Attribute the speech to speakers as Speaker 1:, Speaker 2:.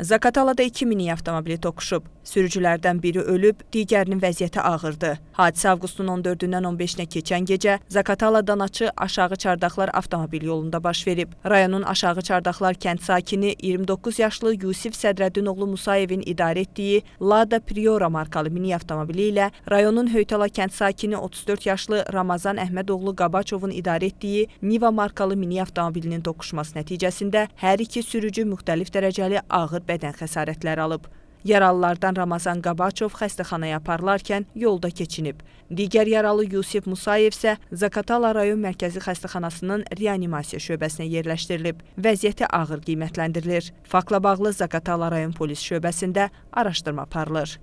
Speaker 1: Zaqatalada 2 minik avtomobili toqquşub. Sürücülərdən biri ölüb, digərinin vəziyyəti ağırdı. Hadisə avqustun 14-dən 15-nə keçən gecə Zaqataladan açı Aşağı Çardaqlar avtomobil yolunda baş verib. Rayonun Aşağı Çardaqlar kənd sakini 29 yaşlı Yusif Sədrəddin oğlu Musayevin idarə etdiyi Lada Priora markalı minik avtomobili ilə rayonun Höytala kənd sakini 34 yaşlı Ramazan Əhməd oğlu Qabaçovun idarə etdiyi Niva markalı minik avtomobilinin toqquşması nəticəsində hər iki sürücü müxtəlif dərəcəli ağır bədən xəsarətləri alıb. Yaralılardan Ramazan Qabaçov xəstəxanaya aparılarkən yolda keçinib. Digər yaralı Yusif Musayev isə Zakatala rayon mərkəzi xəstəxanasının reanimasiya şöbəsinə yerləşdirilib. Vəziyyəti ağır qiymətləndirilir. Fakla bağlı Zakatala rayon polis şöbəsində araşdırma aparılır.